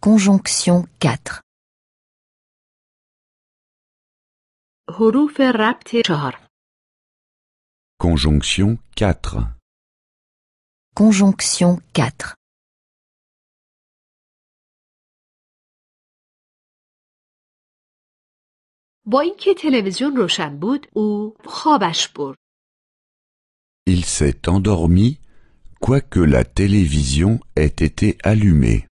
conjonction 4 Conjonction 4 Conjonction 4 با اینکه تلویزیون روشن بود Il s'est endormi quoique la télévision ait été allumée.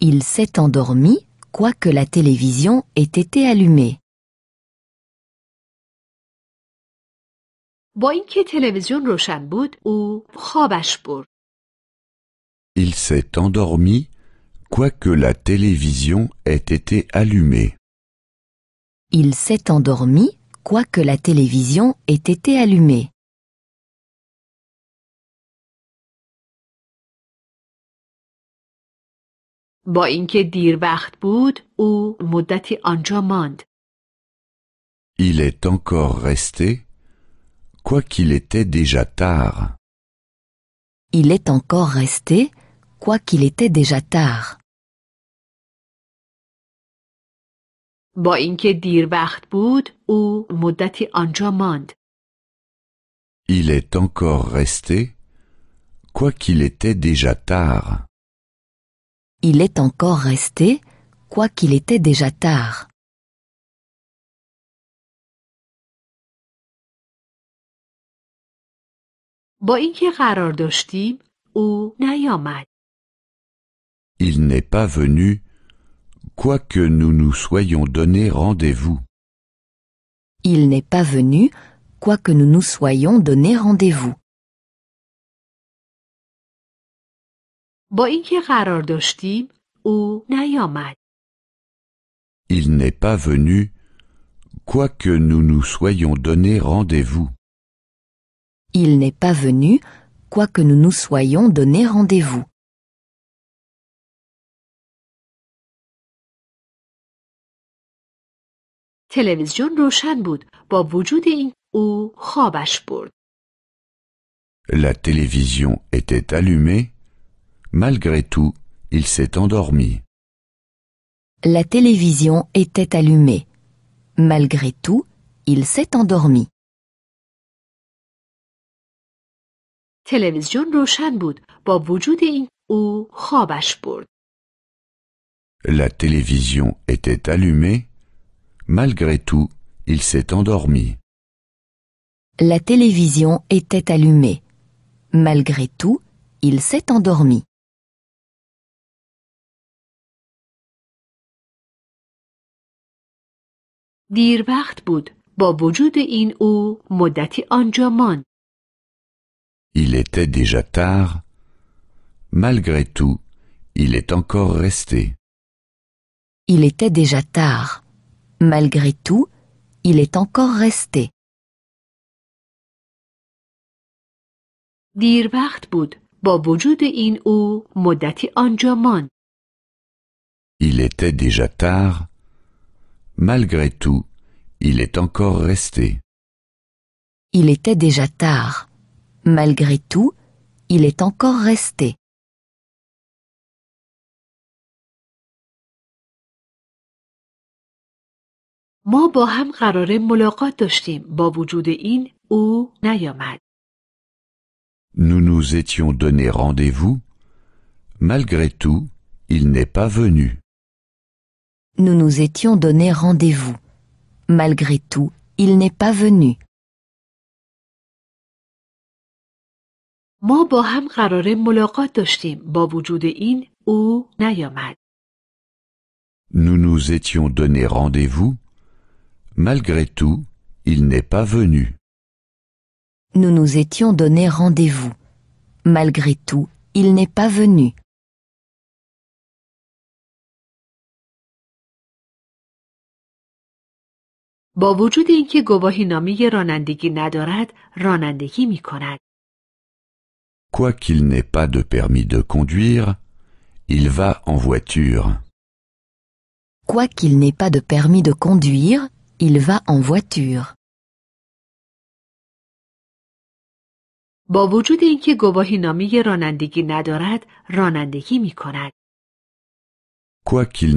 Il s'est endormi, quoique la télévision ait été allumée. Il s'est endormi, quoique la télévision ait été allumée. Il s'est endormi, quoique la télévision ait été allumée. Il est encore resté quoiqu'il était déjà tard. Il est encore resté quoiqu'il était déjà tard. Il est encore resté quoiqu'il était déjà tard. Il est encore resté, quoiqu'il était déjà tard. Il n'est pas venu, quoique nous nous soyons donné rendez-vous. Il n'est pas venu, quoique nous nous soyons donné rendez-vous. Il n'est pas venu, quoique nous nous soyons donné rendez-vous. Il n'est pas venu, quoique nous nous soyons donné rendez-vous. La télévision était allumée Malgré tout, il s'est endormi. La télévision était allumée. Malgré tout, il s'est endormi. La télévision était allumée. Malgré tout, il s'est endormi. La télévision était allumée. Malgré tout, il s'est endormi. Il était déjà tard. Malgré tout, il est encore resté. Il était déjà tard. Malgré tout, il est encore resté. Il était déjà tard. Malgré tout, il est encore resté. Il était déjà tard. Malgré tout, il est encore resté. Nous nous étions donné rendez-vous malgré tout il n'est pas venu nous nous étions donné rendez-vous. Malgré tout, il n'est pas venu. Nous nous étions donné rendez-vous. Malgré tout, il n'est pas venu. Nous nous étions donné rendez-vous. Malgré tout, il n'est pas venu. Quoi qu'il n'ait pas de permis de conduire, il va en voiture. Quoi qu'il n'ait pas de permis de conduire, il va en voiture. Quoi qu'il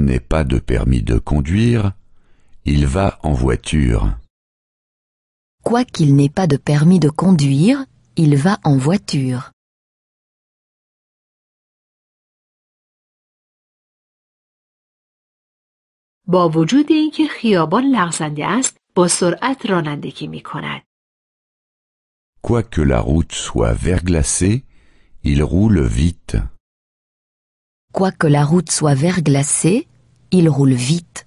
n'ait pas de permis de conduire, il va en voiture. Quoiqu'il n'ait pas de permis de conduire, il va en voiture. با وجود Quoique la route soit verglacée, il roule vite. Quoique la route soit verglacée, il roule vite.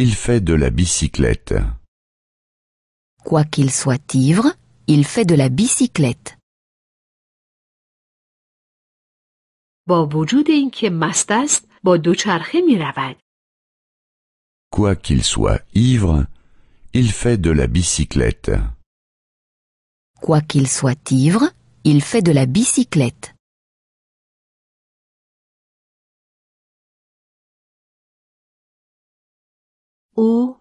Il fait de la bicyclette. Quoi qu'il soit ivre, il fait de la bicyclette. Quoi qu'il soit ivre, il fait de la bicyclette. Quoi qu'il soit ivre, il fait de la bicyclette. Il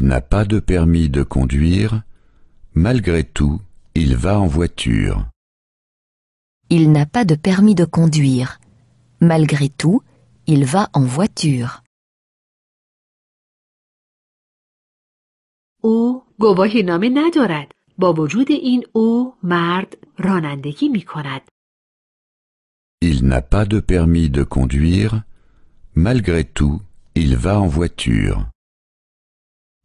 n'a pas de permis de conduire malgré tout il va en voiture Il n'a pas de permis de conduire malgré tout il va en voiture il n'a pas de permis de conduire. Malgré tout, il va en voiture.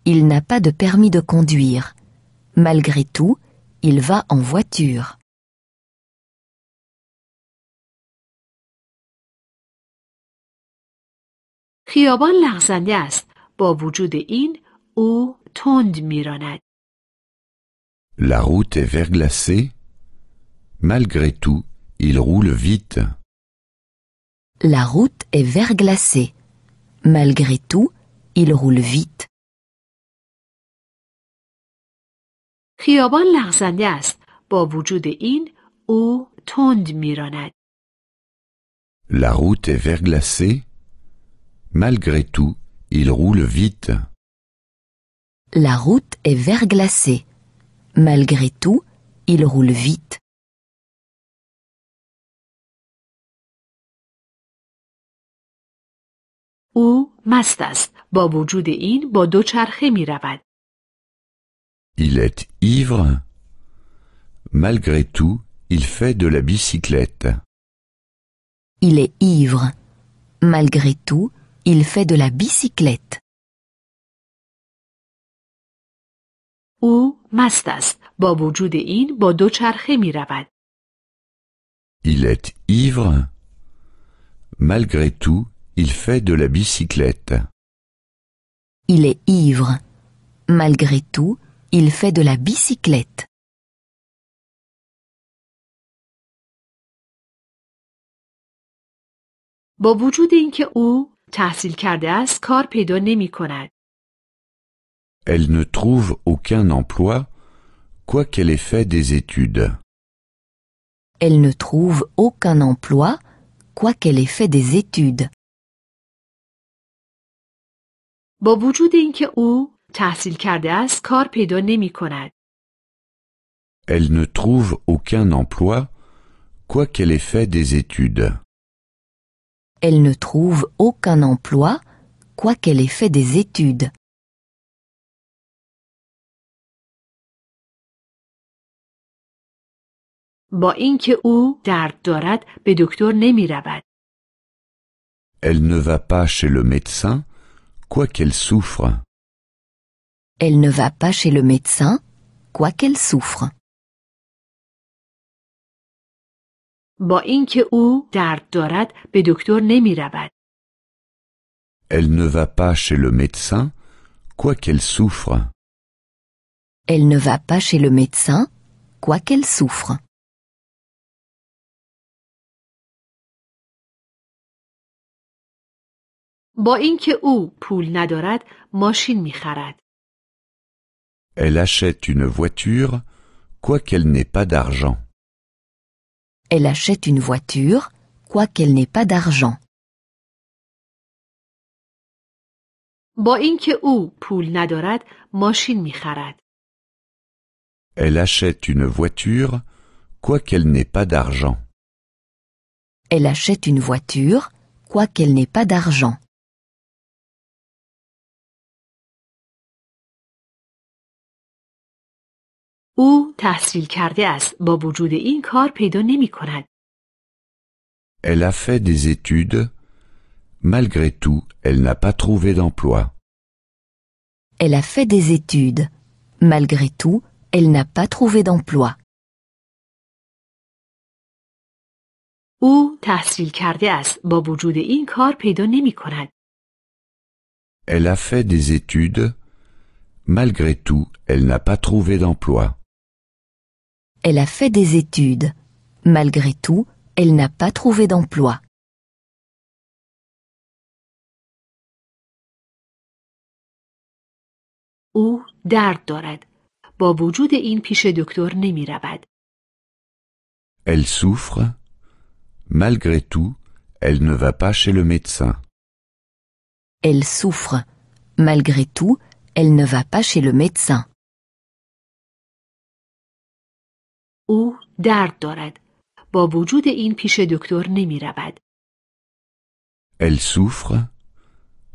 Il n'a pas de permis de conduire. Malgré tout, il va en voiture. La route est verglacée. Malgré tout, il roule vite. La route est verglacée. Malgré tout, il roule vite. La route est verglacée. Malgré tout, il roule vite. La route est verglacée. Malgré tout, il roule vite. Il est ivre. Malgré tout, il fait de la bicyclette. Il est ivre. Malgré tout, il fait de la bicyclette. او mastas است. با وجود Il est ivre. Malgré tout, il fait de la bicyclette. Il est ivre. Malgré tout, il fait de la bicyclette. Elle ne trouve aucun emploi, quoi qu'elle ait fait des études. Elle ne trouve aucun emploi, quoi qu'elle ait fait des études. Elle ne trouve aucun emploi quoiqu'elle ait fait des études. Elle ne trouve aucun emploi quoiqu'elle ait fait des études. Elle ne va pas chez le médecin qu'elle souffre. Elle ne va pas chez le médecin, Quoi qu'elle souffre. Elle ne va pas chez le médecin, Quoi qu'elle souffre. Elle ne va pas chez le médecin, Quoi qu'elle souffre. Elle achète une voiture quoiqu'elle n'ait pas d'argent. Elle achète une voiture quoiqu'elle n'ait pas d'argent. Elle achète une voiture quoiqu'elle n'ait pas d'argent. Elle achète une voiture quoiqu'elle n'ait pas d'argent. Elle a fait des études. Malgré tout, elle n'a pas trouvé d'emploi. Elle a fait des études. Malgré tout, elle n'a pas trouvé d'emploi. Elle a fait des études. Malgré tout, elle n'a pas trouvé d'emploi elle a fait des études. Malgré tout, elle n'a pas trouvé d'emploi. Elle souffre. Malgré tout, elle ne va pas chez le médecin. Elle souffre. Malgré tout, elle ne va pas chez le médecin. Elle souffre.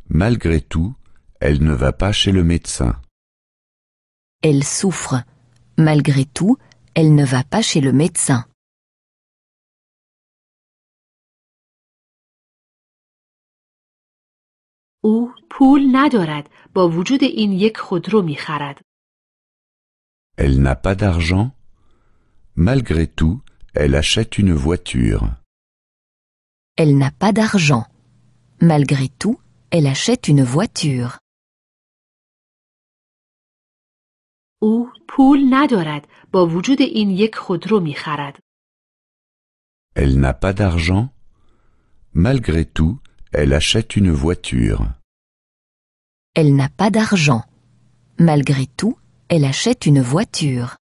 Malgré tout, elle ne va pas chez le médecin. Elle souffre. Malgré tout, elle ne va pas chez le médecin. Elle n'a pas d'argent Malgré tout, elle achète une voiture. Elle n'a pas d'argent. Malgré tout, elle achète une voiture. Elle n'a pas d'argent. Malgré tout, elle achète une voiture. Elle n'a pas d'argent. Malgré tout, elle achète une voiture.